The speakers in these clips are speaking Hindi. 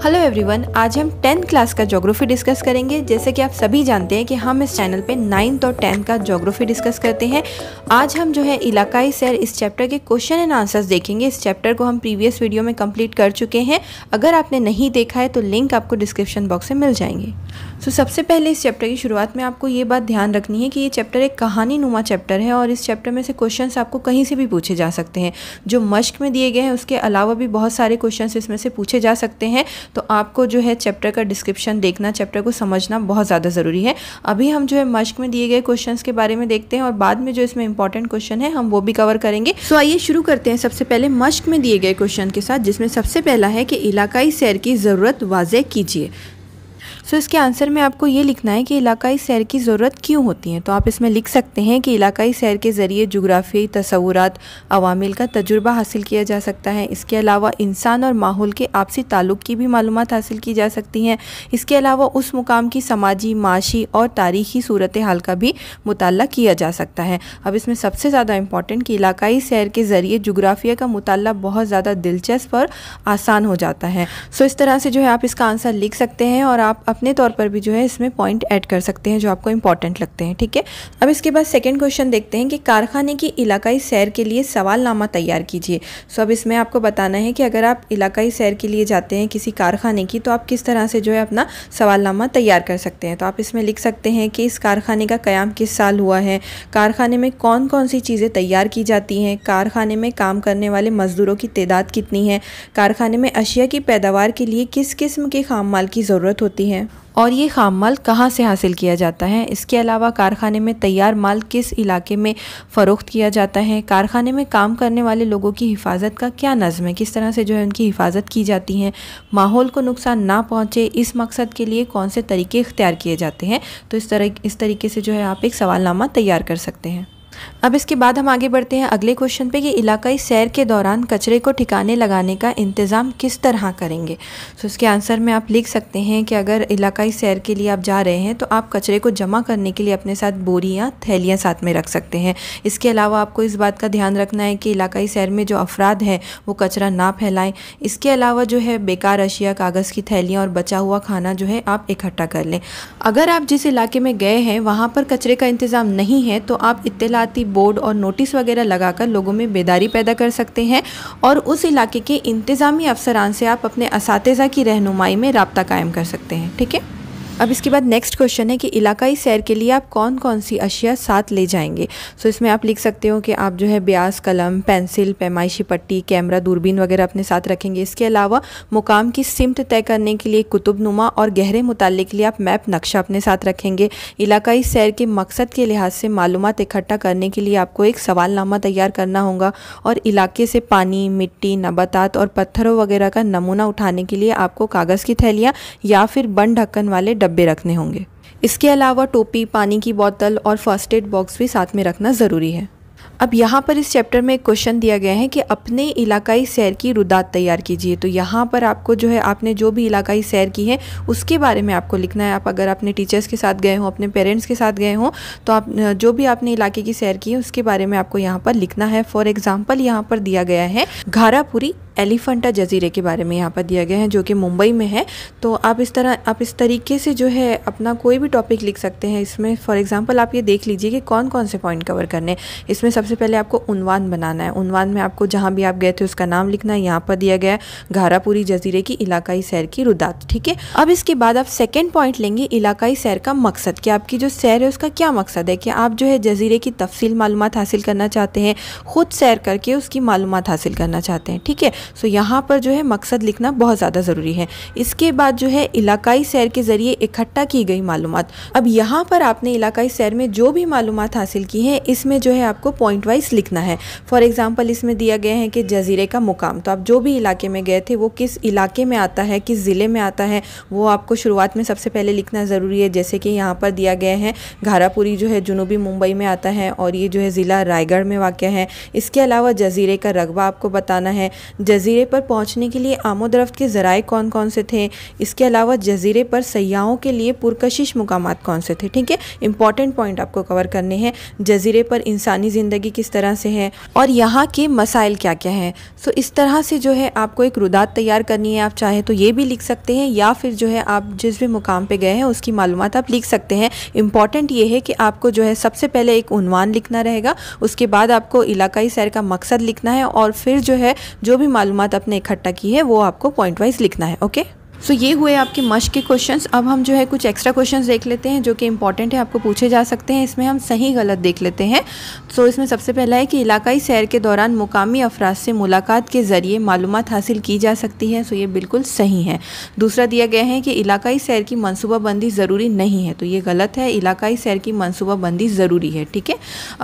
हेलो एवरीवन आज हम टेंथ क्लास का ज्योग्राफी डिस्कस करेंगे जैसे कि आप सभी जानते हैं कि हम इस चैनल पे नाइन्थ और टेंथ का ज्योग्राफी डिस्कस करते हैं आज हम जो है इलाकाई सैर इस चैप्टर के क्वेश्चन एंड आंसर्स देखेंगे इस चैप्टर को हम प्रीवियस वीडियो में कंप्लीट कर चुके हैं अगर आपने नहीं देखा है तो लिंक आपको डिस्क्रिप्शन बॉक्स में मिल जाएंगे सो so, सबसे पहले इस चैप्टर की शुरुआत में आपको ये बात ध्यान रखनी है कि ये चैप्टर एक कहानी नुमा चैप्टर है और इस चैप्टर में से क्वेश्चन आपको कहीं से भी पूछे जा सकते हैं जो मश्क में दिए गए हैं उसके अलावा भी बहुत सारे क्वेश्चन इसमें से पूछे जा सकते हैं तो आपको जो है चैप्टर का डिस्क्रिप्शन देखना चैप्टर को समझना बहुत ज़्यादा ज़रूरी है अभी हम जो है मश्क में दिए गए क्वेश्चन के बारे में देखते हैं और बाद में जो इसमें इंपॉर्टेंट क्वेश्चन है हम वो भी कवर करेंगे तो आइए शुरू करते हैं सबसे पहले मश्क में दिए गए क्वेश्चन के साथ जिसमें सबसे पहला है कि इलाकाई सैर की ज़रूरत वाजह कीजिए सो इसके आंसर में आपको ये लिखना है कि इलाकाई सैर की ज़रूरत क्यों होती है तो आप इसमें लिख सकते हैं कि इलाकाई सैर के ज़रिए जुग्राफी तस्वूरत अवामिल का तजुर्बा हासिल किया जा सकता है इसके अलावा इंसान और माहौल के आपसी ताल्लुक़ की भी मालूम हासिल की जा सकती हैं इसके अलावा उस मुकाम की समाजी माशी और तारीखी सूरत हाल का भी मुताल किया जा सकता है अब इसमें सबसे ज़्यादा इम्पॉर्टेंट कि इलाकाई सैर के ज़रिए जुग्राफिया का मुताल बहुत ज़्यादा दिलचस्प और आसान हो जाता है सो इस तरह से जो है आप इसका आंसर लिख सकते हैं और आप अपने तौर पर भी जो है इसमें पॉइंट ऐड कर सकते हैं जो आपको इंपॉर्टेंट लगते हैं ठीक है अब इसके बाद सेकेंड क्वेश्चन देखते हैं कि कारखाने की इलाकाई सैर के लिए सवालनामा तैयार कीजिए सो अब इसमें आपको बताना है कि अगर आप इलाकाई सैर के लिए जाते हैं किसी कारखाने की तो आप किस तरह से जो है अपना सवालनामा तैयार कर सकते हैं तो आप इसमें लिख सकते हैं कि इस कारखाने का क्याम किस साल हुआ है कारखाने में कौन कौन सी चीज़ें तैयार की जाती हैं कारखाने में काम करने वाले मज़दूरों की तादाद कितनी है कारखाने में अशिया की पैदावार के लिए किस किस्म के खाम माल की ज़रूरत होती है और ये खाम माल कहाँ से हासिल किया जाता है इसके अलावा कारखाने में तैयार माल किस इलाके में फ़रोख्त किया जाता है कारखाने में काम करने वाले लोगों की हिफाजत का क्या नज़म है किस तरह से जो है उनकी हिफाजत की जाती है माहौल को नुकसान ना पहुँचे इस मकसद के लिए कौन से तरीके इख्तियार किए जाते हैं तो इस तरह इस तरीके से जो है आप एक सवालनामा तैयार कर सकते हैं अब इसके बाद हम आगे बढ़ते हैं अगले क्वेश्चन पे कि इलाकाई सैर के दौरान कचरे को ठिकाने लगाने का इंतज़ाम किस तरह करेंगे सो इसके आंसर में आप लिख सकते हैं कि अगर इलाकाई सैर के लिए आप जा रहे हैं तो आप कचरे को जमा करने के लिए अपने साथ बोरियाँ थैलियाँ साथ में रख सकते हैं इसके अलावा आपको इस बात का ध्यान रखना है कि इलाकाई सैर में जो अफराद हैं वो कचरा ना फैलाएँ इसके अलावा जो है बेकार अशिया कागज़ की थैलियाँ और बचा हुआ खाना जो है आप इकट्ठा कर लें अगर आप जिस इलाके में गए हैं वहाँ पर कचरे का इंतज़ाम नहीं है तो आप इतला साथ ही बोर्ड और नोटिस वगैरह लगाकर लोगों में बेदारी पैदा कर सकते हैं और उस इलाके के इंतज़ामी अफसरान से आप अपने इस की रहनुमाई में रबता कायम कर सकते हैं ठीक है अब इसके बाद नेक्स्ट क्वेश्चन है कि इलाकाई सैर के लिए आप कौन कौन सी अशिया साथ ले जाएंगे सो इसमें आप लिख सकते हो कि आप जो है ब्यास कलम पेंसिल पैमाइशी पट्टी कैमरा दूरबीन वगैरह अपने साथ रखेंगे इसके अलावा मुकाम की सिमत तय करने के लिए कुतुब नुमा और गहरे मुताले के लिए आप मैप नक्शा अपने साथ रखेंगे इलाकाई सैर के मकसद के लिहाज से मालूम इकट्ठा करने के लिए आपको एक सवालनामा तैयार करना होगा और इलाके से पानी मिट्टी नबातात और पत्थरों वगैरह का नमूना उठाने के लिए आपको कागज़ की थैलियाँ या फिर बन ढक्कन वाले डब्बे डब्बे रखने होंगे इसके अलावा टोपी पानी की बोतल और फर्स्ट एड बॉक्स भी साथ में रखना ज़रूरी है अब यहाँ पर इस चैप्टर में एक क्वेश्चन दिया गया है कि अपने इलाकाई सैर की रुदात तैयार कीजिए तो यहाँ पर आपको जो है आपने जो भी इलाकाई सैर की है उसके बारे में आपको लिखना है आप अगर अपने टीचर्स के साथ गए हों अपने पेरेंट्स के साथ गए हों तो आप जो भी आपने इलाके की सैर की है उसके बारे में आपको यहाँ पर लिखना है फॉर एग्ज़ाम्पल यहाँ पर दिया गया है घारापुरी एलिफेंटा जजीरे के बारे में यहाँ पर दिया गया है जो कि मुंबई में है तो आप इस तरह आप इस तरीके से जो है अपना कोई भी टॉपिक लिख सकते हैं इसमें फॉर एग्जांपल आप ये देख लीजिए कि कौन कौन से पॉइंट कवर करने इसमें सबसे पहले आपको उनवान बनाना है उनवान में आपको जहाँ भी आप गए थे उसका नाम लिखना है यहाँ पर दिया गया है घारापुरी जजीरे की इलाकाई सैर की रुदात ठीक है अब इसके बाद आप सेकेंड पॉइंट लेंगे इलाकाई सैर का मकसद कि आपकी जो सैर है उसका क्या मकसद है कि आप जो है जजीरे की तफसील मालूम हासिल करना चाहते हैं खुद सैर करके उसकी मालूम हासिल करना चाहते हैं ठीक है सो यहाँ पर जो है मकसद लिखना बहुत ज़्यादा ज़रूरी है इसके बाद जो है इलाकाई सैर के ज़रिए इकट्ठा की गई मालूम अब यहाँ पर आपने इलाकाई सैर में जो भी मालूम हासिल की हैं इसमें जो है आपको पॉइंट वाइज लिखना है फॉर एग्ज़ाम्पल इसमें दिया गया है कि जजीरे का मुकाम तो आप जो भी इलाके में गए थे वो किस इलाके में आता है किस ज़िले में आता है वो आपको शुरुआत में सबसे पहले लिखना ज़रूरी है जैसे कि यहाँ पर दिया गया है घारापुरी जो है जुनूबी मुंबई में आता है और ये जो है ज़िला रायगढ़ में वाक़ है इसके अलावा जजीरे का रकबा आपको बताना है ज जजीरे पर पहुंचने के लिए आमोद रफ्त के ज़राए कौन कौन से थे इसके अलावा जजीरे पर सयाहों के लिए पुरकशिश मुकाम कौन से थे ठीक है इंपॉर्टेंट पॉइंट आपको कवर करने हैं जजीरे पर इंसानी ज़िंदगी किस तरह से है और यहाँ के मसाइल क्या क्या हैं सो इस तरह से जो है आपको एक रुदात तैयार करनी है आप चाहे तो ये भी लिख सकते हैं या फिर जो है आप जिस भी मुकाम पर गए हैं उसकी मालूम आप लिख सकते हैं इंपॉर्टेंट ये है कि आपको जो है सबसे पहले एक उनवान लिखना रहेगा उसके बाद आपको इलाकाई सैर का मकसद लिखना है और फिर जो है जो भी मालूम आपने इकट्ठा की है वो आपको पॉइंट वाइज लिखना है ओके सो so, ये हुए आपके मश के क्वेश्चन अब हम जो है कुछ एक्स्ट्रा क्वेश्चन देख लेते हैं जो कि इंपॉर्टेंट है आपको पूछे जा सकते हैं इसमें हम सही गलत देख लेते हैं सो so, इसमें सबसे पहला है कि इलाकाई सैर के दौरान मुकामी अफराज से मुलाकात के ज़रिए मालूम हासिल की जा सकती है सो so, ये बिल्कुल सही है दूसरा दिया गया है कि इलाकाई सैर की मनसूबाबंदी ज़रूरी नहीं है तो ये गलत है इलाकाई सैर की मनसूबाबंदी ज़रूरी है ठीक है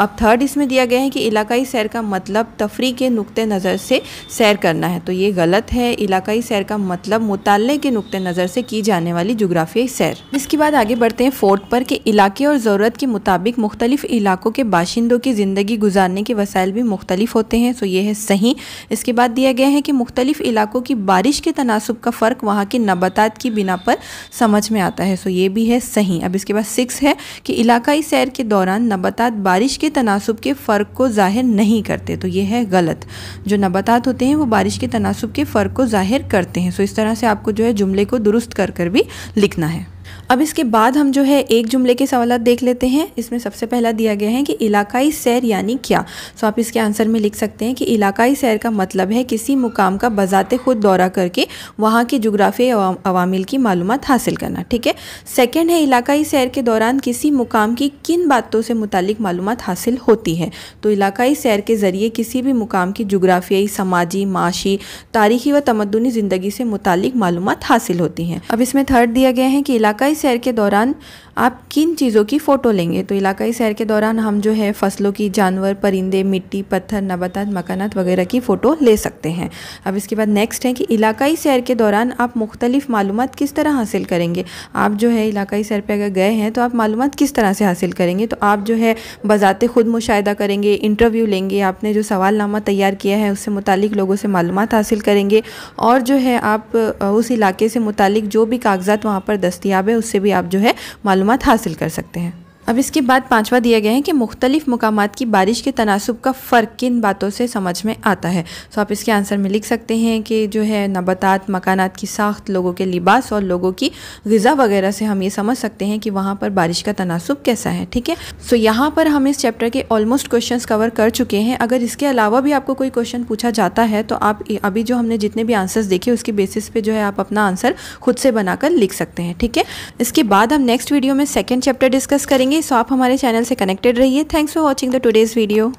अब थर्ड इसमें दिया गया है कि इलाकाई सैर का मतलब तफरी के नुक़ नज़र से सैर करना है तो ये गलत है इलाकाई सैर का मतलब मुतल के के नुक़ नज़र से की जाने वाली जोग्राफियाई सैर इसके बाद आगे बढ़ते हैं फोर्ट पर के इलाके और ज़रूरत के मुताबिक मुख्तलिफ इलाकों के बाशिंदों की ज़िंदगी गुजारने के वसाइल भी मुख्तलिफ होते हैं सो तो ये है सही इसके बाद दिया गया है कि मुख्तलिफ इलाकों की बारिश के तनासब का फ़र्क वहाँ के नबातात की बिना पर समझ में आता है सो तो ये भी है सही अब इसके बाद सिक्स है कि इलाकई सैर के दौरान नबातात बारिश के तनासब के फ़र्क को ज़ाहिर नहीं करते तो ये है गलत जो नबातात होते हैं वो बारिश के तनासब के फ़र्क को ज़ाहिर करते हैं सो तो इस तरह से आपको जो है जुमले को दुरुस्त कर कर भी लिखना है अब इसके बाद हम जो है एक जुमले के सवाल देख लेते हैं इसमें सबसे पहला दिया गया है कि इलाकाई सैर यानी क्या सो तो आप इसके आंसर में लिख सकते हैं कि इलाकाई सैर का मतलब है किसी मुकाम का बजाते खुद दौरा करके वहाँ के जुग्राफी अवामिल की मालूम हासिल करना ठीक है सेकेंड है इलाकाई सैर के दौरान किसी मुकाम की किन बातों से मुतलिक मालूम हासिल होती है तो इलाकाई सैर के ज़रिए किसी भी मुकाम की जुग्राफियाई समाजी माशी तारीखी व तमदनी ज़िंदगी से मुतलिक मालूम हासिल होती हैं अब इसमें थर्ड दिया गया है कि इलाका इलाकाई सैर के दौरान आप किन चीज़ों की फ़ोटो लेंगे तो इलाकाई सैर के दौरान हम जो है फसलों की जानवर परिंदे मिट्टी पत्थर नबातात मकानात वगैरह की फ़ोटो ले सकते हैं अब इसके बाद नेक्स्ट है कि इलाकाई सैर के दौरान आप मुख्तलिफ़ मालूम किस तरह हासिल करेंगे आप जो है इलाकाई सैर पर अगर गए हैं तो आप मालूम किस तरह से हासिल करेंगे तो आप जो है बज़ाते ख़ुद मुशाह करेंगे इंटरव्यू लेंगे आपने जो सवालनामा तैयार किया है उससे मुतलिक लोगों से मालूम हासिल करेंगे और जो है आप उस इलाके से मुतलिक जो भी कागजात वहाँ पर दस्तियाब है उससे भी आप जो है मालूम मालूम हासिल कर सकते हैं अब इसके बाद पांचवा दिया गया है कि मुख्तलिफ मकाम की बारिश के तनासब का फ़र्क किन बातों से समझ में आता है सो आप इसके आंसर में लिख सकते हैं कि जो है नबतात मकानात की साख्त लोगों के लिबास और लोगों की गज़ा वगैरह से हम ये समझ सकते हैं कि वहाँ पर बारिश का तनासब कैसा है ठीक है सो यहाँ पर हम इस चैप्टर के ऑलमोस्ट क्वेश्चन कवर कर चुके हैं अगर इसके अलावा भी आपको कोई क्वेश्चन पूछा जाता है तो आप अभी जो हमने जितने भी आंसर्स देखे उसके बेसिस पे जो है आप अपना आंसर खुद से बनाकर लिख सकते हैं ठीक है इसके बाद हम नेक्स्ट वीडियो में सेकेंड चैप्टर डिस्कस करेंगे सो आप हमारे चैनल से कनेक्टेड रहिए thanks for watching the today's video